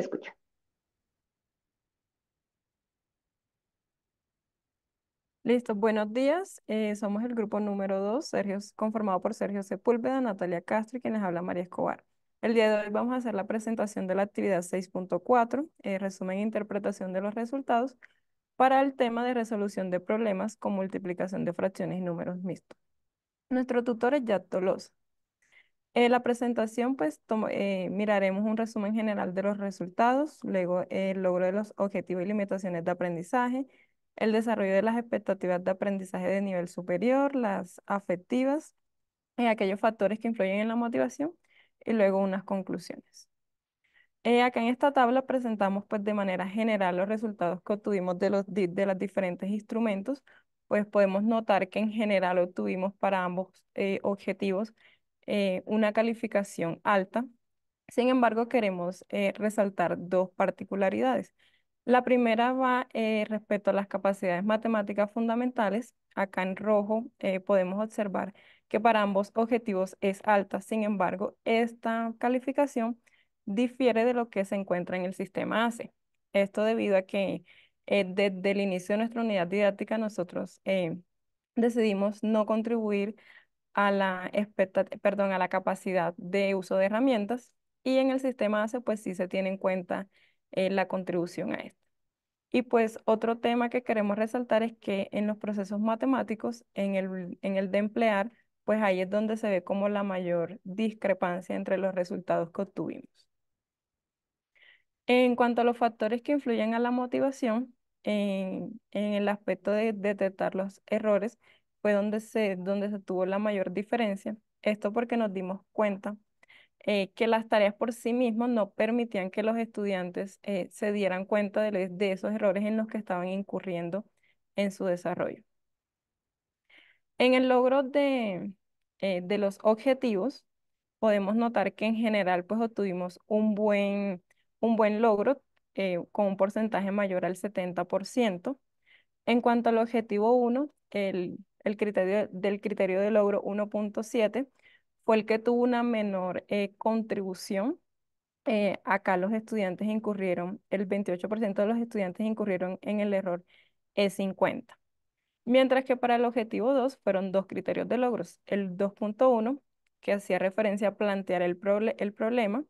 Escucha. Listo, buenos días. Eh, somos el grupo número 2, Sergio, conformado por Sergio Sepúlveda, Natalia Castro y quien les habla María Escobar. El día de hoy vamos a hacer la presentación de la actividad 6.4, eh, resumen e interpretación de los resultados para el tema de resolución de problemas con multiplicación de fracciones y números mixtos. Nuestro tutor es Jack Tolosa. Eh, la presentación, pues eh, miraremos un resumen general de los resultados, luego el logro de los objetivos y limitaciones de aprendizaje, el desarrollo de las expectativas de aprendizaje de nivel superior, las afectivas, eh, aquellos factores que influyen en la motivación y luego unas conclusiones. acá en esta tabla presentamos pues de manera general los resultados que obtuvimos de los de los diferentes instrumentos, pues podemos notar que en general obtuvimos para ambos objetivos eh, una calificación alta. Sin embargo, queremos eh, resaltar dos particularidades. La primera va eh, respecto a las capacidades matemáticas fundamentales. Acá en rojo podemos observar que para ambos objetivos es alta. Sin embargo, esta calificación difiere de lo que se encuentra en el sistema ACE. Esto debido a que desde el inicio de nuestra unidad didáctica nosotros decidimos no contribuir a la, perdón, a la capacidad de uso de herramientas y en el sistema ACE pues sí se tiene en cuenta eh, la contribución a esto. Y pues otro tema que queremos resaltar es que en los procesos matemáticos, en el, de emplear, pues ahí es donde se ve como la mayor discrepancia entre los resultados que obtuvimos. En cuanto a los factores que influyen a la motivación, en el aspecto de detectar los errores, fue donde se, se tuvo la mayor diferencia. Esto porque nos dimos cuenta eh, que las tareas por sí mismas no permitían que los estudiantes eh, se dieran cuenta de, esos errores en los que estaban incurriendo en su desarrollo. En el logro de, eh, de los objetivos, podemos notar que en general pues, obtuvimos un buen, un buen logro con un porcentaje mayor al 70%. En cuanto al objetivo 1, el el criterio del criterio de logro 1.7 fue el que tuvo una menor eh, contribución. Eh, acá los estudiantes incurrieron, el 28% de los estudiantes incurrieron en el error E50. Mientras que para el objetivo 2 fueron dos criterios de logros. El 2.1, que hacía referencia a plantear el, problema.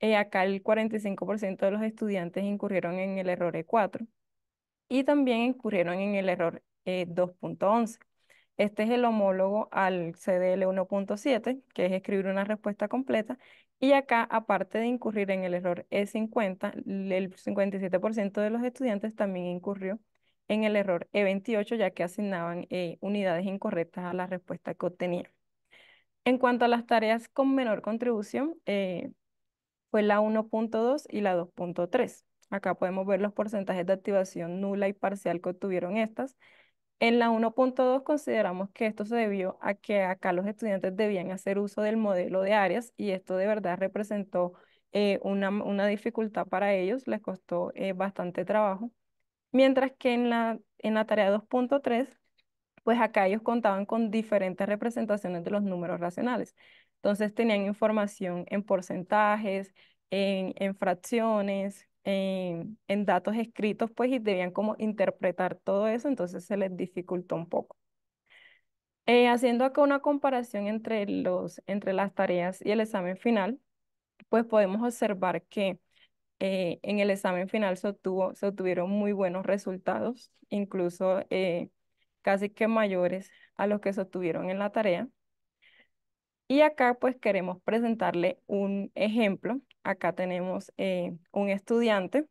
Eh, acá el 45% de los estudiantes incurrieron en el error E4 y también incurrieron en el error e 2.11. Este es el homólogo al CDL 1.7, que es escribir una respuesta completa. Y acá, aparte de incurrir en el error E50, el 57% de los estudiantes también incurrió en el error E28, ya que asignaban eh, unidades incorrectas a la respuesta que obtenían. En cuanto a las tareas con menor contribución, eh, fue la 1.2 y la 2.3. Acá podemos ver los porcentajes de activación nula y parcial que obtuvieron estas. En la 1.2 consideramos que esto se debió a que acá los estudiantes debían hacer uso del modelo de áreas y esto de verdad representó eh, una, dificultad para ellos, les costó eh, bastante trabajo. Mientras que en la, en la tarea 2.3, pues acá ellos contaban con diferentes representaciones de los números racionales. Entonces tenían información en porcentajes, en, en fracciones, en, datos escritos, pues, y debían como interpretar todo eso, entonces se les dificultó un poco. Eh, haciendo acá una comparación entre, los, entre las tareas y el examen final, pues podemos observar que eh, en el examen final se, obtuvieron muy buenos resultados, incluso eh, casi que mayores a los que se obtuvieron en la tarea. Y acá pues queremos presentarle un ejemplo. Acá tenemos eh, un estudiante,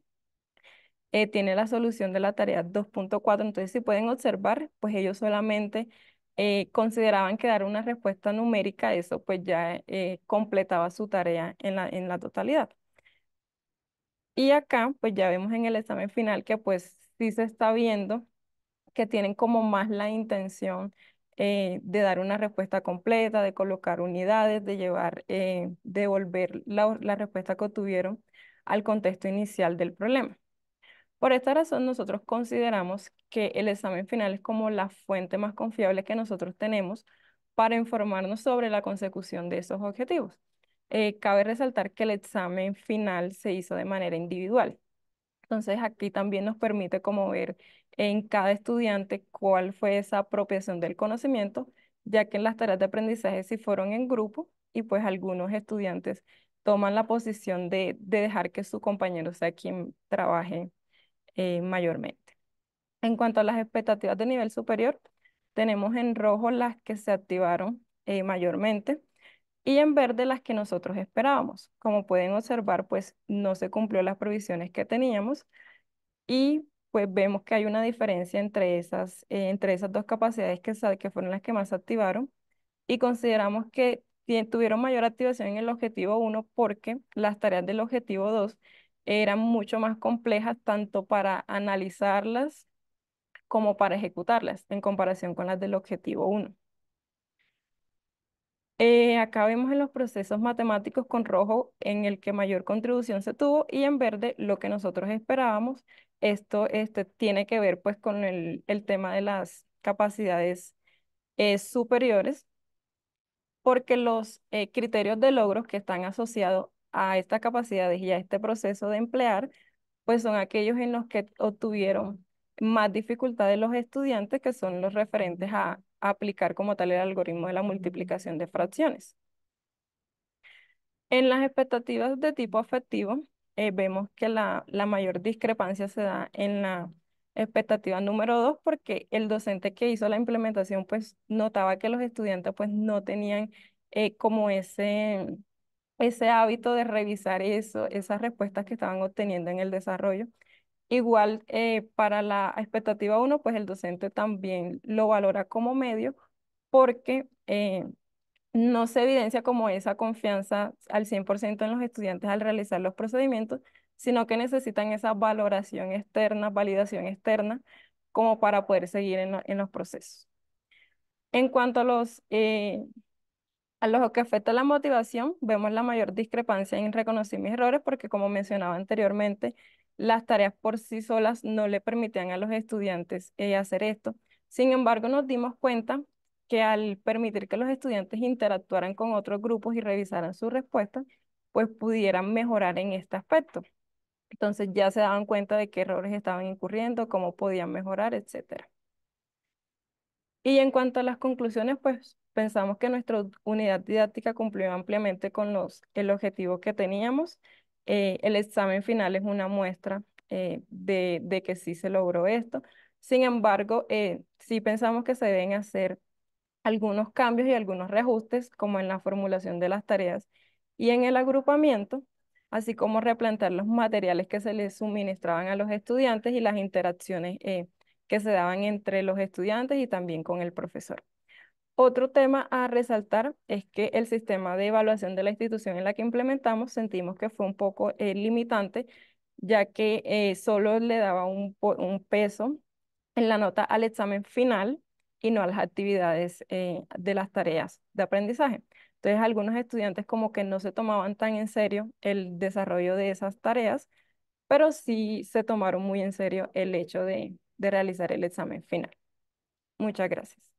eh, tiene la solución de la tarea 2.4, entonces si pueden observar, pues ellos solamente eh, consideraban que dar una respuesta numérica, eso pues ya completaba su tarea en la, en la totalidad. Y acá pues ya vemos en el examen final que pues sí se está viendo que tienen como más la intención eh, de dar una respuesta completa, de colocar unidades, de llevar, eh, devolver la, respuesta que obtuvieron al contexto inicial del problema. Por esta razón, nosotros consideramos que el examen final es como la fuente más confiable que nosotros tenemos para informarnos sobre la consecución de esos objetivos. Eh, cabe resaltar que el examen final se hizo de manera individual. Entonces, aquí también nos permite como ver en cada estudiante cuál fue esa apropiación del conocimiento, ya que en las tareas de aprendizaje sí fueron en grupo y pues algunos estudiantes toman la posición de, dejar que su compañero sea quien trabaje eh, mayormente. En cuanto a las expectativas de nivel superior, tenemos en rojo las que se activaron eh, mayormente y en verde las que nosotros esperábamos. Como pueden observar, pues no se cumplió las previsiones que teníamos y pues vemos que hay una diferencia entre esas, eh, entre esas dos capacidades que, que fueron las que más activaron y consideramos que tuvieron mayor activación en el objetivo 1 porque las tareas del objetivo 2 eran mucho más complejas tanto para analizarlas como para ejecutarlas en comparación con las del objetivo 1. Eh, acá vemos en los procesos matemáticos con rojo en el que mayor contribución se tuvo y en verde lo que nosotros esperábamos. Esto este, tiene que ver pues con el, tema de las capacidades eh, superiores porque los eh, criterios de logros que están asociados a estas capacidades y a este proceso de emplear pues son aquellos en los que obtuvieron más dificultades los estudiantes que son los referentes a aplicar como tal el algoritmo de la multiplicación de fracciones. En las expectativas de tipo afectivo, eh, vemos que la, la, mayor discrepancia se da en la expectativa número dos porque el docente que hizo la implementación pues notaba que los estudiantes pues no tenían eh, como ese, ese hábito de revisar eso, esas respuestas que estaban obteniendo en el desarrollo. Igual eh, para la expectativa 1, pues el docente también lo valora como medio porque eh, no se evidencia como esa confianza al 100% en los estudiantes al realizar los procedimientos, sino que necesitan esa valoración externa, validación externa, como para poder seguir en, los procesos. En cuanto a los, eh, a los que afecta la motivación, vemos la mayor discrepancia en reconocer mis errores, porque como mencionaba anteriormente, las tareas por sí solas no le permitían a los estudiantes eh, hacer esto. Sin embargo, nos dimos cuenta que al permitir que los estudiantes interactuaran con otros grupos y revisaran sus respuesta, pues pudieran mejorar en este aspecto. Entonces ya se daban cuenta de qué errores estaban incurriendo, cómo podían mejorar, etc. Y en cuanto a las conclusiones, pues pensamos que nuestra unidad didáctica cumplió ampliamente con los, el objetivo que teníamos eh, el examen final es una muestra eh, de, que sí se logró esto. Sin embargo, eh, sí pensamos que se deben hacer algunos cambios y algunos reajustes, como en la formulación de las tareas y en el agrupamiento, así como replantear los materiales que se les suministraban a los estudiantes y las interacciones eh, que se daban entre los estudiantes y también con el profesor. Otro tema a resaltar es que el sistema de evaluación de la institución en la que implementamos sentimos que fue un poco eh, limitante, ya que eh, solo le daba un, peso en la nota al examen final y no a las actividades eh, de las tareas de aprendizaje. Entonces, algunos estudiantes como que no se tomaban tan en serio el desarrollo de esas tareas, pero sí se tomaron muy en serio el hecho de realizar el examen final. Muchas gracias.